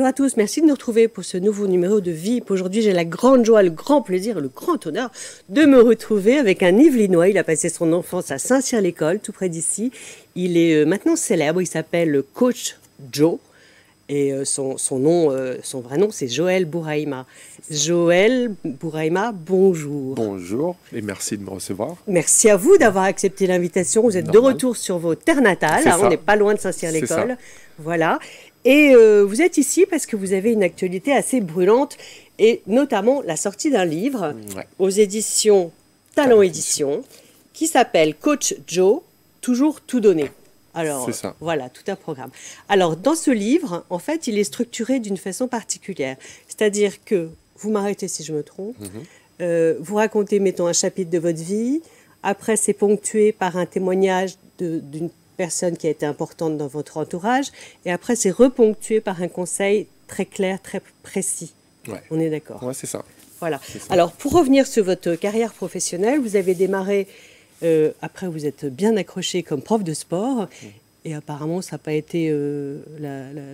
Bonjour à tous, merci de nous retrouver pour ce nouveau numéro de VIP. Aujourd'hui, j'ai la grande joie, le grand plaisir le grand honneur de me retrouver avec un Yvelinois. Il a passé son enfance à Saint-Cyr-l'École, tout près d'ici. Il est euh, maintenant célèbre, il s'appelle Coach Joe. Et euh, son, nom, euh, son vrai nom, c'est Joël Bouraïma. Joël Bouraïma, bonjour. Bonjour et merci de me recevoir. Merci à vous d'avoir accepté l'invitation. Vous êtes de retour sur vos terres natales. Hein, on n'est pas loin de Saint-Cyr-l'École. Voilà. Et euh, vous êtes ici parce que vous avez une actualité assez brûlante et notamment la sortie d'un livre mm, aux éditions Talent, Éditions qui s'appelle Coach Joe, toujours tout donné. Alors voilà, tout un programme. Alors dans ce livre, en fait, il est structuré d'une façon particulière. C'est-à-dire que, vous m'arrêtez si je me trompe, mm-hmm. euh, vous racontez, mettons, un chapitre de votre vie, après c'est ponctué par un témoignage d'une personne qui a été importante dans votre entourage. Et après, c'est reponctué par un conseil très clair, très précis. On est d'accord. c'est ça. Voilà. Alors, pour revenir sur votre carrière professionnelle, vous avez démarré. Euh, après, vous êtes bien accroché comme prof de sport. Mmh. Et apparemment, ça n'a pas été euh,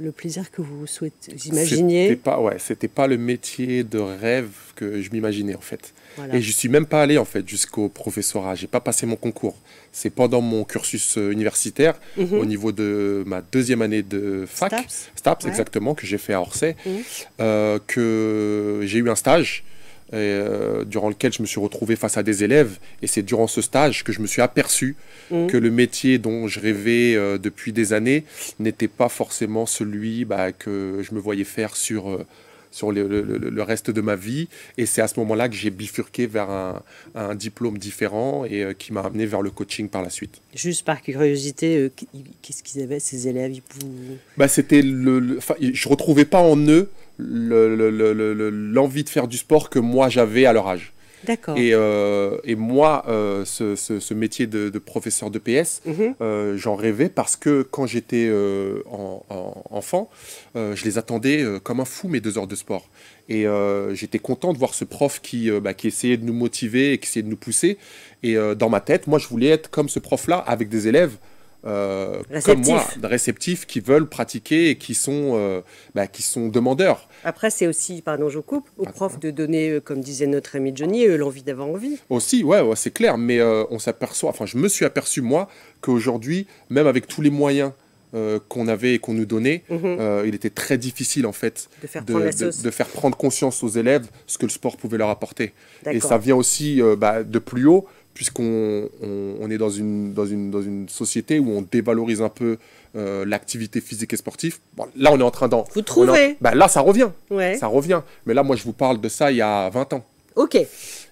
le plaisir que vous souhaitez, vous imaginiez. C'était pas, ouais, c'était pas le métier de rêve que je m'imaginais en fait. Et je suis même pas allé en fait jusqu'au professorat. J'ai pas passé mon concours. C'est pendant mon cursus euh, universitaire, mhm. au niveau de ma deuxième année de fac, Staps, exactement, que j'ai fait à Orsay, mhm. euh, que j'ai eu un stage euh, durant lequel je me suis retrouvé face à des élèves. Et c'est durant ce stage que je me suis aperçu mmh. que le métier dont je rêvais euh, depuis des années n'était pas forcément celui bah, que je me voyais faire sur... Euh, sur le, reste de ma vie. Et c'est à ce moment-là que j'ai bifurqué vers un, diplôme différent et qui m'a amené vers le coaching par la suite. Juste par curiosité, qu'est-ce qu'ils avaient ces élèves bah, je ne retrouvais pas en eux l'envie de faire du sport que moi j'avais à leur âge. D'accord. Et, euh, moi, euh, ce, métier de, professeur de PS, mhm. euh, j'en rêvais parce que quand j'étais enfant, je les attendais comme un fou mes deux heures de sport. Et j'étais content de voir ce prof qui, bah, qui essayait de nous motiver et qui essayait de nous pousser. Et dans ma tête, moi, je voulais être comme ce prof-là avec des élèves euh, comme moi, réceptifs, qui veulent pratiquer et qui sont, euh, bah, qui sont demandeurs. Après, c'est aussi, pardon, je coupe, aux profs de donner, euh, comme disait notre ami Johnny, l'envie d'avoir envie. Aussi, ouais, ouais c'est clair, mais on s'aperçoit, enfin, je me suis aperçu, moi, qu'aujourd'hui, même avec tous les moyens qu'on avait et qu'on nous donnait, mhm. il était très difficile en fait de faire, prendre conscience aux élèves ce que le sport pouvait leur apporter. Et ça vient aussi bah, de plus haut, puisqu'on on, est dans une, dans, une, dans une société où on dévalorise un peu euh, l'activité physique et sportive. là, on est en train d'en... Vous trouvez bah, Là, ça revient. Ça revient. Mais là, moi, je vous parle de ça il y a 20 ans. OK.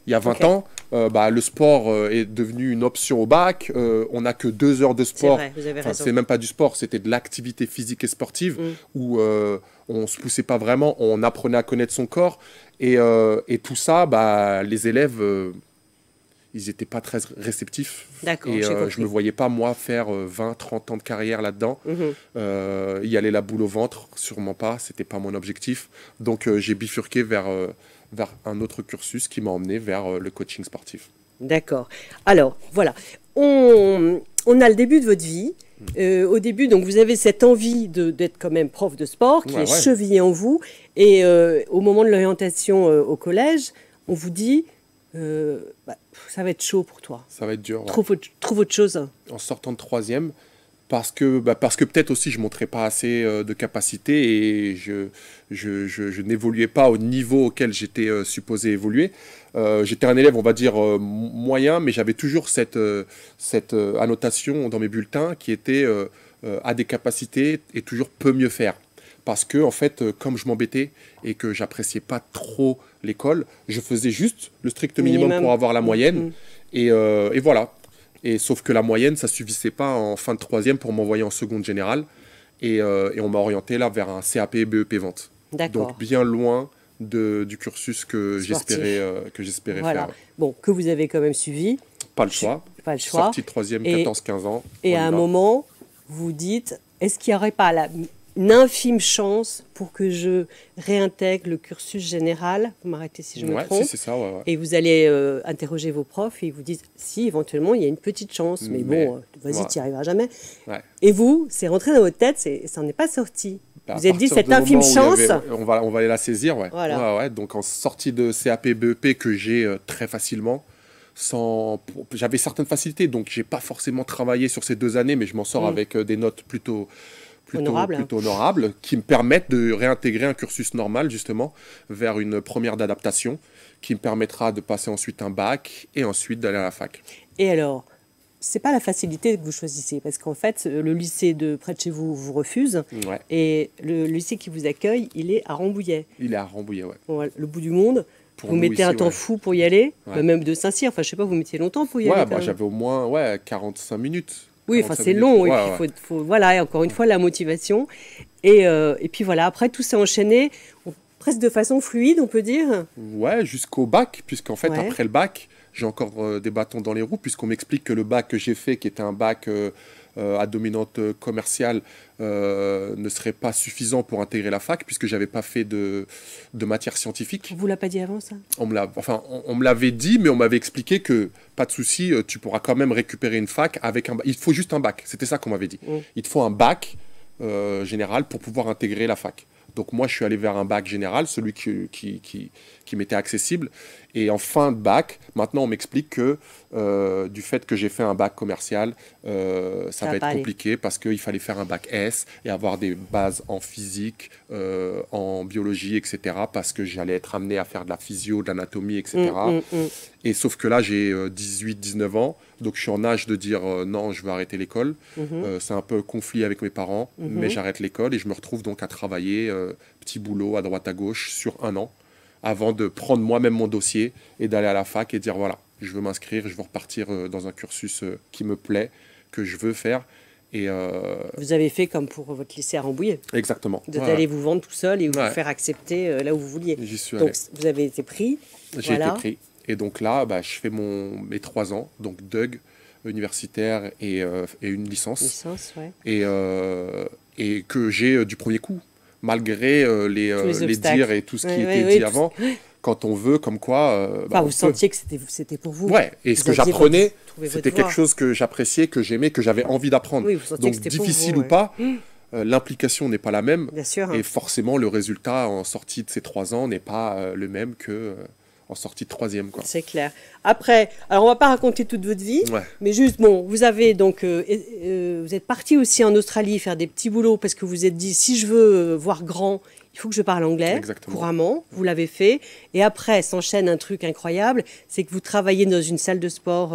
Il y a 20 ans, euh, bah, le sport euh, est devenu une option au bac. on n'a que deux heures de sport. C'est même pas du sport, c'était de l'activité physique et sportive mm. où on se poussait pas vraiment, on apprenait à connaître son corps. Et, tout ça, bah, les élèves ils n'étaient pas très réceptifs. Et euh, je ne me voyais pas, moi, faire 20, euh, 30 ans de carrière là-dedans. Il mhm. euh, y aller la boule au ventre, sûrement pas. Ce n'était pas mon objectif. Donc, j'ai bifurqué vers, vers un autre cursus qui m'a emmené vers le coaching sportif. D'accord. Alors, voilà. On, on, a le début de votre vie. Mm. au début, donc vous avez cette envie d'être quand même prof de sport qui est chevillée en vous. Et au moment de l'orientation au collège, on vous dit euh, bah, ça va être chaud pour toi. Ça va être dur. Trouve, autre, chose. En sortant de troisième, parce que, bah, parce que peut-être aussi je montrais pas assez euh, de capacité et je, je, n'évoluais pas au niveau auquel j'étais euh, supposé évoluer. j'étais un élève, on va dire, moyen, mais j'avais toujours cette, cette annotation dans mes bulletins qui était à des capacités et toujours peut mieux faire parce que en fait, euh, comme je m'embêtais et que j'appréciais pas trop l'école, je faisais juste le strict minimum, pour avoir la mm-hmm. moyenne. Euh, et, voilà. Et sauf que la moyenne, ça suffisait pas en fin de troisième pour m'envoyer en seconde générale. Et, euh, on m'a orienté là vers un CAP BEP vente. Donc bien loin du cursus que j'espérais que j'espérais voilà. faire. Bon, que vous avez quand même suivi. Pas le choix. Pas le choix. Sorti troisième, 14-15 ans. Et à un moment, vous dites, est-ce qu'il n'y aurait pas la une infime chance pour que je réintègre le cursus général. Vous m'arrêtez si je me trompe. Et vous allez euh, interroger vos profs et ils vous disent si, éventuellement, il y a une petite chance, mais, bon, euh, vas-y, tu n'y arriveras jamais. Et vous, c'est rentré dans votre tête, ça n'en est pas sorti. Bah, vous êtes dit cette infime chance. on, va, on va aller la saisir, ouais. donc en sortie de CAP BEP que j'ai euh, très facilement. Sans... J'avais certaines facilités, donc j'ai pas forcément travaillé sur ces deux années, mais je m'en sors mm. avec des notes plutôt, plutôt honorable, plutôt honorable qui me permettent de réintégrer un cursus normal justement vers une première d'adaptation qui me permettra de passer ensuite un bac et ensuite d'aller à la fac. Et alors, c'est pas la facilité que vous choisissez parce qu'en fait le lycée de près de chez vous vous refuse et le lycée qui vous accueille il est à Rambouillet. Il est à Rambouillet ouais. le bout du monde. Pour vous mettez un temps fou pour y aller, bah, même de Saint-Cyr. Enfin je sais pas vous mettiez longtemps pour y aller. Bah, j'avais au moins ouais 45 minutes oui, enfin c'est long. et voilà, et encore une fois, la motivation. Et, euh, puis voilà, après, tout s'est enchaîné presque de façon fluide, on peut dire. Ouais, jusqu'au bac, puisqu'en fait, après le bac, j'ai encore euh, des bâtons dans les roues, puisqu'on m'explique que le bac que j'ai fait, qui était un bac... Euh, euh, à dominante commerciale euh, ne serait pas suffisant pour intégrer la fac, puisque j'avais pas fait de, de matière scientifique. On vous l'a pas dit avant ça On me enfin, on, me l'avait dit, mais on m'avait expliqué que pas de souci, euh, tu pourras quand même récupérer une fac avec un. Il faut juste un bac. C'était ça qu'on m'avait dit. Il te faut un bac. général pour pouvoir intégrer la fac. Donc moi, je suis allé vers un bac général, celui qui, m'était accessible. Et en fin de bac, maintenant, on m'explique que euh, du fait que j'ai fait un bac commercial, euh, ça, va être compliqué parce qu'il fallait faire un bac S et avoir des bases en physique, euh, en biologie, etc. Parce que j'allais être amené à faire de la physio, de l'anatomie, etc. Et sauf que là, j'ai 18-19 euh, ans, donc je suis en âge de dire euh, non, je veux arrêter l'école. Mhm. Euh, c'est un peu conflit avec mes parents, mhm. mais j'arrête l'école et je me retrouve donc à travailler petit boulot à droite à gauche sur un an avant de prendre moi-même mon dossier et d'aller à la fac et dire voilà, je veux m'inscrire, je veux repartir dans un cursus qui me plaît, que je veux faire. Et Vous avez fait comme pour votre lycée à Rambouillet. Exactement. Vous vous vendre tout seul et vous, faire accepter là où vous vouliez. Suis Donc vous avez été pris. J'ai été pris. Et donc là, bah, je fais mon, mes trois ans, donc Doug, universitaire et, euh, une licence. et, euh, et que j'ai euh, du premier coup, malgré les, les, dires et tout ce qui était dit avant. Quand on veut, comme quoi. Bah, vous sentiez que c'était pour vous. Ouais, et ce que j'apprenais, c'était quelque chose que j'appréciais, que j'aimais, que j'avais envie d'apprendre. donc, difficile ou pas. Mmh. l'implication n'est pas la même. Sûr, hein. Et forcément, le résultat en sortie de ces trois ans n'est pas le même que en sortie troisième. C'est clair. Après, alors on va pas raconter toute votre vie, mais juste, bon, vous avez donc, euh, euh, vous êtes parti aussi en Australie faire des petits boulots parce que vous vous êtes dit, si je veux euh, voir grand, il faut que je parle anglais couramment. Vous l'avez fait. Et après, s'enchaîne un truc incroyable, c'est que vous travaillez dans une salle de sport.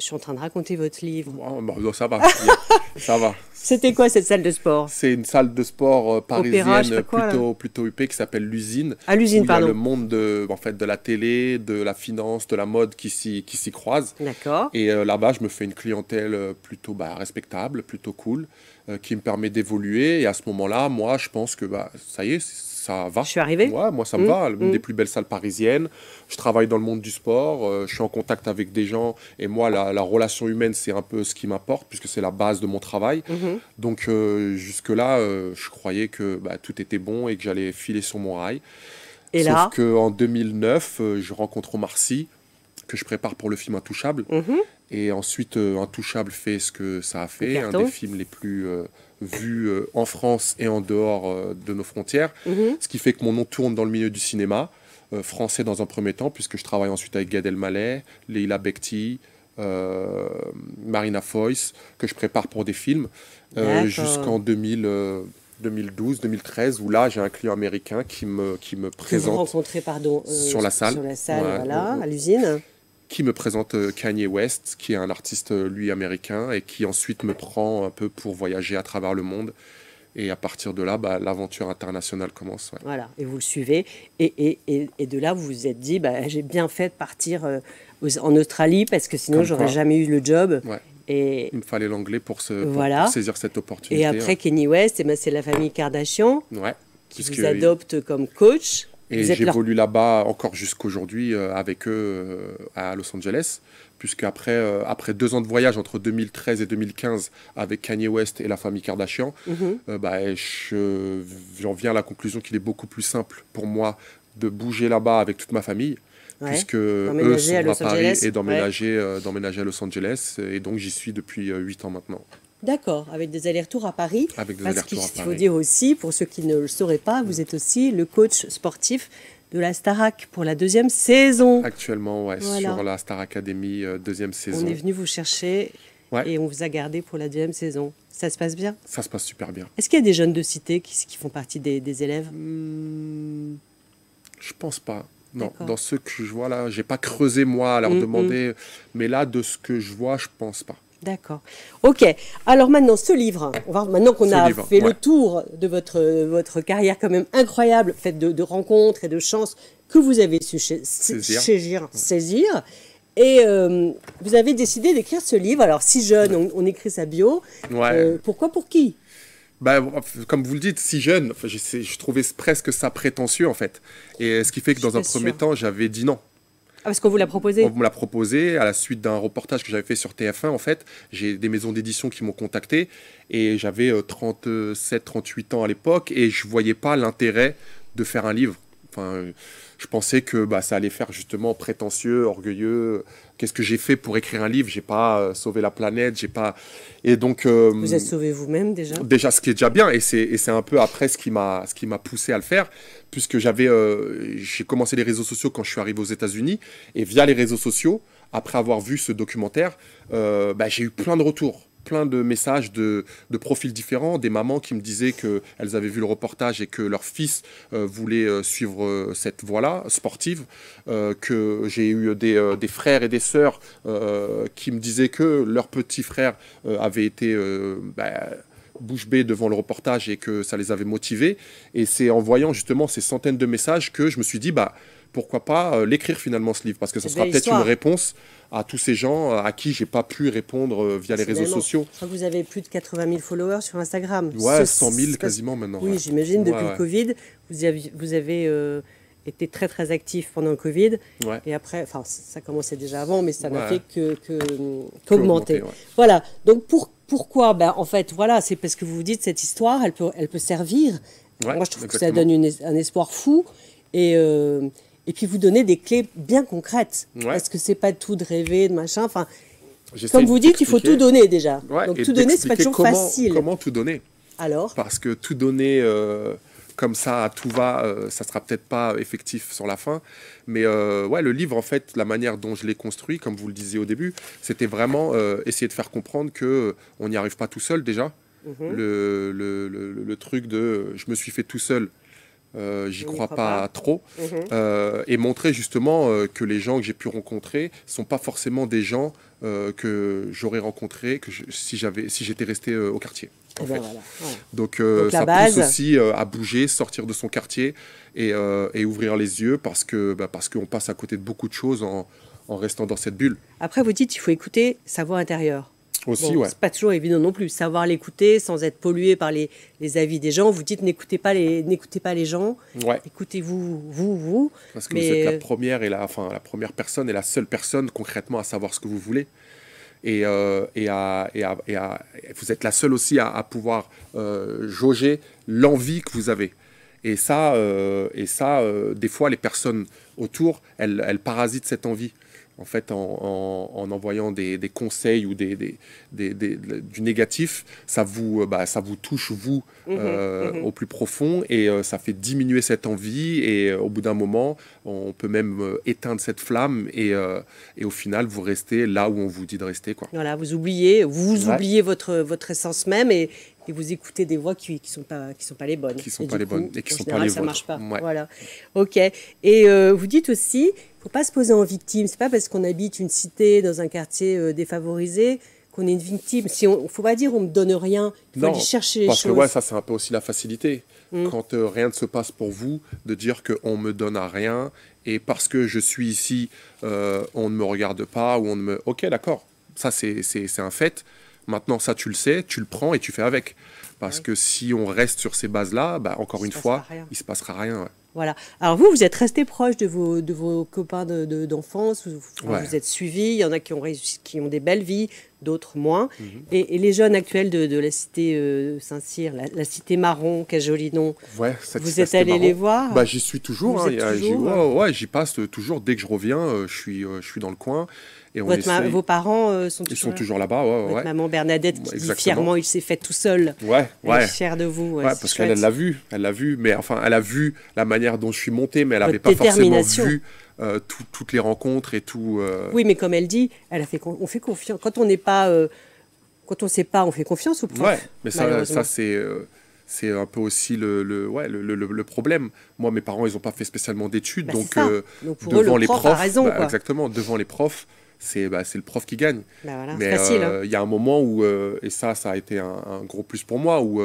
Je suis en train de raconter votre livre. Ah, bah, bah, ça va. ça va. C'était quoi cette salle de sport C'est une salle de sport euh, parisienne plutôt, plutôt huppée qui s'appelle l'usine. À ah, l'usine, pardon. Il y a le monde de, en fait, de la télé, de la finance, de la mode qui s'y croisent. D'accord. Et euh, là-bas, je me fais une clientèle euh, plutôt bah, respectable, plutôt cool, qui me permet d'évoluer. Et à ce moment-là, moi, je pense que ça y est, ça va. Je suis arrivé Moi, ça me mmh. va. Une des mmh. plus belles salles parisiennes. Je travaille dans le monde du sport. Euh, je suis en contact avec des gens. Et moi, la, relation humaine, c'est un peu ce qui m'importe, puisque c'est la base de mon travail. Mmh. Donc, euh, jusque-là, euh, je croyais que bah, tout était bon et que j'allais filer sur mon rail. Et Sauf là... qu'en 2009, je rencontre Omar Sy, que je prépare pour le film Intouchable. Et ensuite, euh, Intouchable fait ce que ça a fait, un des films les plus euh, vus euh, en France et en dehors de nos frontières. Mm-hmm. Ce qui fait que mon nom tourne dans le milieu du cinéma, français dans un premier temps, puisque je travaille ensuite avec Gad Elmaleh, Leila Bekti, Marina Foyce, que je prépare pour des films, jusqu'en 2012, 2013, où là j'ai un client américain qui me, qui me présente. Que pardon, sur la salle. Sur la salle, voilà, à l'usine qui me présente euh, Kanye West, qui est un artiste, euh, lui, américain, et qui ensuite me prend un peu pour voyager à travers le monde. Et à partir de là, bah, l'aventure internationale commence. Voilà, et vous le suivez. Et, et, et, de là, vous vous êtes dit, bah, j'ai bien fait de partir euh, en Australie, parce que sinon, j'aurais jamais eu le job. il me fallait l'anglais pour, se, saisir cette opportunité. Et après, Kanye West, eh ben, c'est la famille Kardashian. qui vous adopte comme coach. Et j'évolue là-bas encore jusqu'aujourd'hui euh, avec eux euh, à Los Angeles, puisque après euh, après deux ans de voyage entre 2013 et 2015 avec Kanye West et la famille Kardashian, mhm. bah, j'en viens à la conclusion qu'il est beaucoup plus simple pour moi de bouger là-bas avec toute ma famille. Puisque eux sont à, Paris et d'emménager à Los Angeles. Et donc j'y suis depuis huit ans maintenant. D'accord, avec des allers-retours à Paris. Avec des parce qu'il faut dire aussi, pour ceux qui ne le sauraient pas, vous mm. êtes aussi le coach sportif de la Starac pour la deuxième saison. Actuellement, ouais, sur la Star Academy, euh, deuxième saison. On est venu vous chercher et on vous a gardé pour la deuxième saison. Ça se passe bien Ça se passe super bien. Est-ce qu'il y a des jeunes de cité qui, font partie des, élèves Je hmm, Je pense pas. Non, dans ce que je vois là, j'ai pas creusé moi à leur mm, mm. demander, mais là, de ce que je vois, je pense pas. D'accord. Ok. Alors maintenant, ce livre, on va, maintenant qu'on a fait le tour de votre, votre carrière quand même incroyable, faite de, rencontres et de chances que vous avez su saisir. saisir, Et euh, vous avez décidé d'écrire ce livre. Alors, si jeune, on, écrit sa bio. Euh, pourquoi, pour qui bah, comme vous le dites, si jeune, je, je, trouvais presque ça prétentieux en fait. Et ce qui fait que dans un premier temps, j'avais dit non. Ah, parce qu'on vous l'a proposé On me l'a proposé à la suite d'un reportage que j'avais fait sur TF1. En fait, j'ai des maisons d'édition qui m'ont contacté et j'avais 37, euh, 38 ans à l'époque et je ne voyais pas l'intérêt de faire un livre je pensais que bah, ça allait faire justement prétentieux, orgueilleux. Qu'est-ce que j'ai fait pour écrire un livre J'ai pas euh, sauvé la planète, j'ai pas. Et donc. Euh, vous êtes sauvé vous-même déjà. Déjà, ce qui est déjà bien, et c'est un peu après ce qui m'a poussé à le faire, puisque j'avais euh, j'ai commencé les réseaux sociaux quand je suis arrivé aux États-Unis, et via les réseaux sociaux, après avoir vu ce documentaire, bah, j'ai eu plein de retours plein de messages de, profils différents, des mamans qui me disaient qu'elles avaient vu le reportage et que leur fils euh, voulait euh, suivre euh, cette voie-là, sportive, que j'ai eu des, frères et des sœurs qui me disaient que leur petit frère avait été... Bah, bouche bée devant le reportage et que ça les avait motivés. Et c'est en voyant justement ces centaines de messages que je me suis dit, bah, pourquoi pas euh, l'écrire finalement ce livre Parce que ce sera peut-être une réponse à tous ces gens euh, à qui j'ai pas pu répondre euh, via les réseaux sociaux. vous avez plus de 80 000 followers sur Instagram. Ouais, 100 000 quasiment maintenant. Oui, j'imagine depuis le Covid, vous avez, été très très actif pendant le Covid. Et après, enfin ça commençait déjà avant, mais ça n'a fait qu'augmenter. Que, voilà, donc pourquoi ben, En fait, voilà, c'est parce que vous vous dites cette histoire, elle peut, elle peut servir. Moi, je trouve que ça donne un espoir fou. Et, et puis vous donner des clés bien concrètes. Parce que c'est pas tout de rêver, de machin. Enfin, comme vous dites, il faut tout donner déjà. Donc tout donner, c'est pas toujours facile. Comment tout donner Alors Parce que tout donner euh, comme ça à tout va, ça euh, ça sera peut-être pas effectif sur la fin. Mais euh, ouais, le livre, en fait, la manière dont je l'ai construit, comme vous le disiez au début, c'était vraiment essayer de faire comprendre que on n'y arrive pas tout seul déjà. Mhm. le, le, le, truc de je me suis fait tout seul euh, j'y crois, pas, trop, mhm. euh, et montrer justement euh, que les gens que j'ai pu rencontrer sont pas forcément des gens que j'aurais rencontrés que si j'avais si j'étais resté au quartier. Eh ben Donc, ça pousse aussi à bouger, sortir de son quartier et, ouvrir les yeux parce bah, parce qu'on passe à côté de beaucoup de choses en, en restant dans cette bulle. Après vous dites il faut écouter sa voix intérieure. Aussi, C'est pas toujours évident non plus. Savoir l'écouter sans être pollué par les, avis des gens. Vous dites n'écoutez pas les n'écoutez pas les gens. Écoutez-vous vous vous. Parce que vous êtes la première et la enfin la première personne et la seule personne concrètement à savoir ce que vous voulez. Et, euh, et, à, et, à, vous êtes la seule aussi à, pouvoir euh, jauger l'envie que vous avez. Et ça, euh, et ça des fois, les personnes autour, elles, elles parasitent cette envie en fait, en, envoyant des, conseils ou des, du négatif, ça vous, euh, bah, touche, vous, mhm, euh, mhm. au plus profond, et euh, ça fait diminuer cette envie, et au bout d'un moment, on peut même euh, éteindre cette flamme euh, et, au final vous restez là où on vous dit de rester. Quoi. Voilà, vous oubliez, vous oubliez votre, votre essence même et, vous écoutez des voix qui ne sont, pas, qui sont pas les bonnes. Qui sont pas les bonnes et qui sont pas les Ça Voilà. Ok. Et euh, vous dites aussi, il faut pas se poser en victime. C'est pas parce qu'on habite une cité dans un quartier défavorisé qu'on est une victime. Si on, faut pas dire on me donne rien, il faut aller chercher les choses. Parce que ouais, ça c'est un peu aussi la facilité. Mm. Quand euh, rien ne se passe pour vous, de dire qu'on ne me donne à rien et parce que je suis ici, euh, on ne me regarde pas ou on ne me. Ok, d'accord. Ça c'est un fait. Maintenant, ça tu le sais, tu le prends et tu fais avec. Parce que si on reste sur ces bases-là, bah, encore une fois, il se passera rien. Voilà. Alors vous, vous êtes resté proche de vos, de vos copains d'enfance, de, vous, vous êtes suivi, il y en a qui ont, réussi, qui ont des belles vies, d'autres moins. Mhm. Et, les jeunes actuels de, la cité euh, Saint-Cyr, la, cité marron, quel joli nom, vous êtes allé les voir bah, J'y suis toujours. Hein, j'y passe toujours. Dès que je reviens, euh, je, suis, euh, je suis dans le coin. Et Vos parents sont, Ils toujours sont toujours là-bas. maman Bernadette qui dit fièrement il s'est fait tout seul. Ouais, Elle est fière de vous. parce qu'elle l'a vu. Elle l'a vu. Mais enfin, elle a vu la manière dont je suis monté, mais elle n'avait pas forcément vu euh, toutes les rencontres et tout. Euh. Oui, mais comme elle dit, elle a fait, on fait confiance. Quand on n'est pas, euh, quand on sait pas, on fait confiance ou prof. Ouais, mais ça, ça c'est. c'est un peu aussi le, le, problème. Moi, mes parents, ils n'ont pas fait spécialement d'études, bah, donc, devant les profs, exactement, devant les profs, c'est bah, le prof qui gagne. Bah, mais hein. il y a un moment où, et ça, ça a été un, gros plus pour moi, où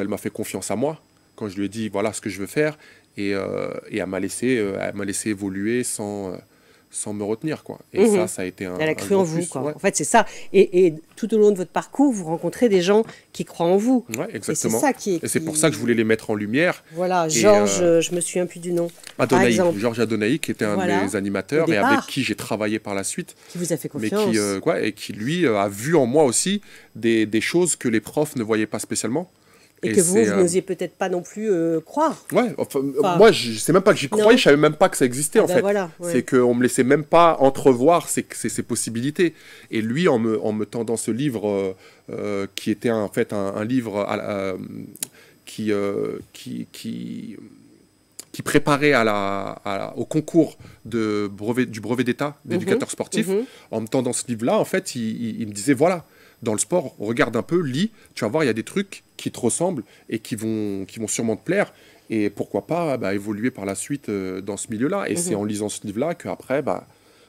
elle m'a fait confiance à moi, quand je lui ai dit voilà ce que je veux faire, et, elle euh, m'a laissé, euh, laissé, évoluer sans euh, sans me retenir. Quoi. Et mhm. ça, ça a été un. Elle a cru en vous. quoi. En fait, c'est ça. Et, et, tout au long de votre parcours, vous rencontrez des gens qui croient en vous. Ouais, exactement. Et c'est ça qui, c'est pour ça que je voulais les mettre en lumière. Voilà, Georges, je me souviens plus du nom. Adonai, Georges Adonai, qui était un de mes animateurs et avec qui j'ai travaillé par la suite. Qui vous a fait confiance. Mais qui, et qui, lui, a vu en moi aussi des, des choses que les profs ne voyaient pas spécialement. Et, que vous, vous euh, n'osiez peut-être pas non plus euh, croire. Ouais, euh, moi, je sais même pas que j'y croyais, je savais même pas que ça existait, ah en ben fait. C'est qu'on me laissait même pas entrevoir ces, possibilités. Et lui, en me, tendant ce livre, qui était en fait un, livre à, qui, qui, qui, préparait à la, au concours de du brevet d'État d'éducateur mhm. sportif, mhm. en me tendant ce livre-là, en fait, il me disait, voilà, dans le sport, regarde un peu, lis, tu vas voir, il y a des trucs qui te ressemblent et qui vont, qui vont sûrement te plaire. Et pourquoi pas bah, évoluer par la suite euh, dans ce milieu-là. Et mhm. c'est en lisant ce livre-là qu'après, bah,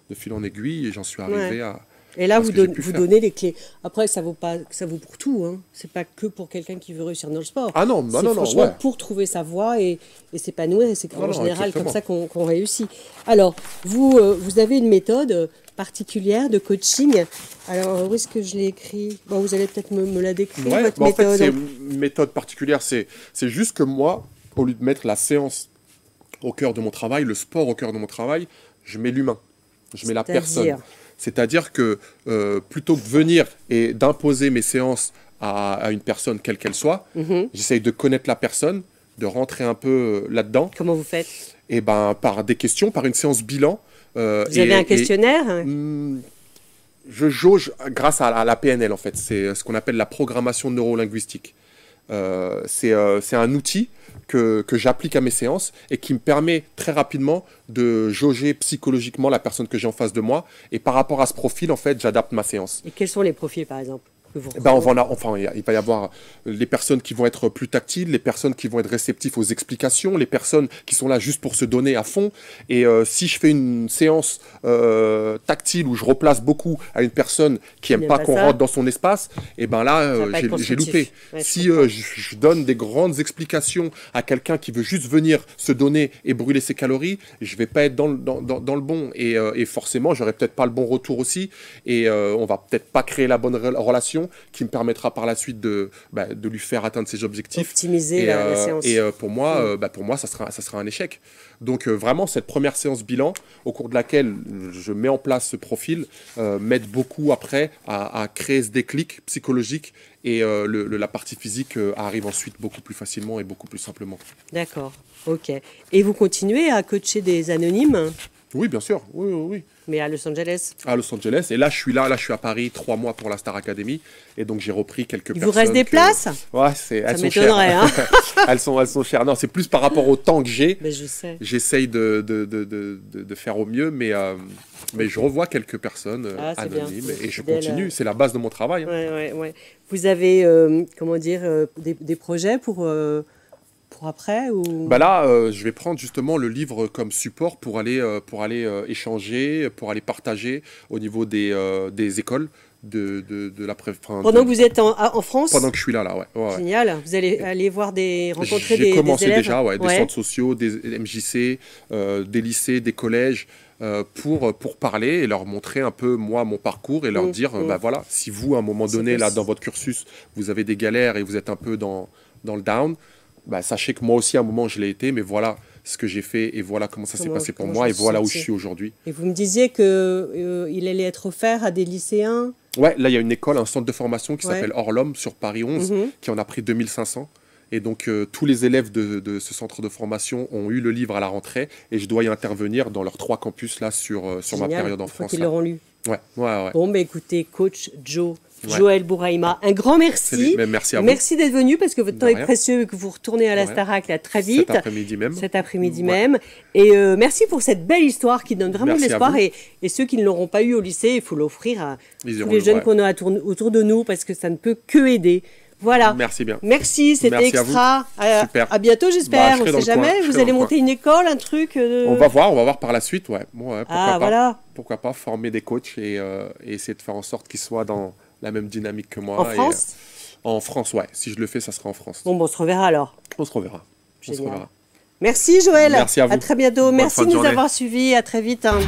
de fil en aiguille, j'en suis arrivé à et là, vous, vous donnez les clés. Après, ça vaut, pas, ça vaut pour tout. Hein. C'est pas que pour quelqu'un qui veut réussir dans le sport. Ah non, bah non, non, non, pour trouver sa voie et, s'épanouir. c'est en général comme ça qu'on réussit. Alors, vous, euh, vous avez une méthode euh, particulière de coaching. Alors, où est-ce que je l'ai écrit bon, Vous allez peut-être me, la décrire, votre méthode. Bah, en fait, c'est méthode particulière. C'est juste que moi, au lieu de mettre la séance au cœur de mon travail, le sport au cœur de mon travail, je mets l'humain. Je mets la personne. C'est-à-dire que euh, plutôt que venir et d'imposer mes séances à, une personne, quelle qu'elle soit, mhm. j'essaye de connaître la personne, de rentrer un peu euh, là-dedans. Comment vous faites Eh ben, par des questions, par une séance bilan. Euh, vous avez un questionnaire hmm, Je jauge grâce à, à, la PNL, en fait. C'est ce qu'on appelle la programmation neurolinguistique. Euh, euh, c'est un outil que, j'applique à mes séances et qui me permet très rapidement de jauger psychologiquement la personne que j'ai en face de moi. Et par rapport à ce profil, en fait, j'adapte ma séance. Et quels sont les profils, par exemple eh ben Enfin, il va y avoir les personnes qui vont être plus tactiles, les personnes qui vont être réceptives aux explications, les personnes qui sont là juste pour se donner à fond. Et euh, si je fais une séance euh, tactile où je replace beaucoup à une personne qui n'aime pas, qu'on rentre dans son espace, et eh ben là, euh, j'ai loupé. si je, donne des grandes explications à quelqu'un qui veut juste venir se donner et brûler ses calories, je vais pas être dans le, bon. Et, forcément forcément, n'aurai peut-être pas le bon retour aussi. Et on va peut-être pas créer la bonne relation qui me permettra par la suite de, bah, de lui faire atteindre ses objectifs. Optimiser et, la, euh, séance. Et euh, pour, moi, mm. euh, bah, pour moi, ça sera, ça sera un échec. Donc vraiment, cette première séance bilan, au cours de laquelle je mets en place ce profil, m'aide beaucoup après à, créer ce déclic psychologique et la partie physique arrive ensuite beaucoup plus facilement et beaucoup plus simplement. D'accord, ok. Et vous continuez à coacher des anonymes oui, bien sûr. Oui, oui, Mais à Los Angeles À Los Angeles. Et là, je suis là. Là, je suis à Paris, trois mois pour la Star Academy. Et donc, j'ai repris quelques personnes. Il vous reste des places Ouais, c'est... elles sont chères. Hein. elles, sont, elles sont chères. Non, c'est plus par rapport au temps que j'ai. Mais je sais. J'essaye de, de, de, de, faire au mieux, mais, euh, mais je revois quelques personnes euh, ah, anonymes. Et, je continue. Euh. C'est la base de mon travail. Hein. Ouais, ouais, ouais. Vous avez, comment dire, des, des, projets pour pour après ou... bah Là, euh, je vais prendre justement le livre comme support pour aller, euh, pour aller euh, échanger, pour aller partager au niveau des, des écoles. De, de, la pré Pendant que vous êtes ah, en, France Pendant que je suis là, là, ouais. Génial. Vous allez aller voir des, rencontrer des, commencé des déjà, des centres sociaux, des MJC, des lycées, des collèges, pour, pour parler et leur montrer un peu, moi, mon parcours et leur mm, dire, mm. bah voilà, si vous, à un moment donné, là, dans votre cursus, vous avez des galères et vous êtes un peu dans, dans le down, bah, sachez que moi aussi, à un moment, je l'ai été, mais voilà ce que j'ai fait et voilà comment ça s'est passé pour moi et voilà où je suis aujourd'hui. Et vous me disiez qu'il euh, il allait être offert à des lycéens Ouais, là, il y a une école, un centre de formation qui s'appelle Orlom sur Paris 11, mhm. qui en a pris 2500. Et donc, euh, tous les élèves de, ce centre de formation ont eu le livre à la rentrée et je dois y intervenir dans leurs trois campus là sur, euh, sur ma période en France. Ils l'auront lu. Ouais, ouais, ouais. Bon, mais bah, écoutez, coach Joe, Joël Bouraïma. Un grand merci. Merci d'être venu parce que votre temps est précieux et que vous retournez à la Starac là, très vite. Cet après-midi même. Et euh, merci pour cette belle histoire qui donne vraiment de l'espoir. Et, ceux qui ne l'auront pas eu au lycée, il faut l'offrir à tous les jeunes qu'on a autour de nous parce que ça ne peut que aider. Voilà. Merci bien. Merci, c'était extra. À, bientôt, bah, j'espère. on ne sait jamais. Vous allez monter une école, un truc. Euh, on va voir, on va voir par la suite, ouais. pourquoi ah, pas, Pourquoi pas former des coachs et, euh, et essayer de faire en sorte qu'ils soient dans la même dynamique que moi. En euh, France En France, ouais. Si je le fais, ça sera en France. Bon, on se reverra alors. On se reverra. Merci Joël. Merci à vous. très bientôt. Merci de nous avoir suivis. À très vite. Hein.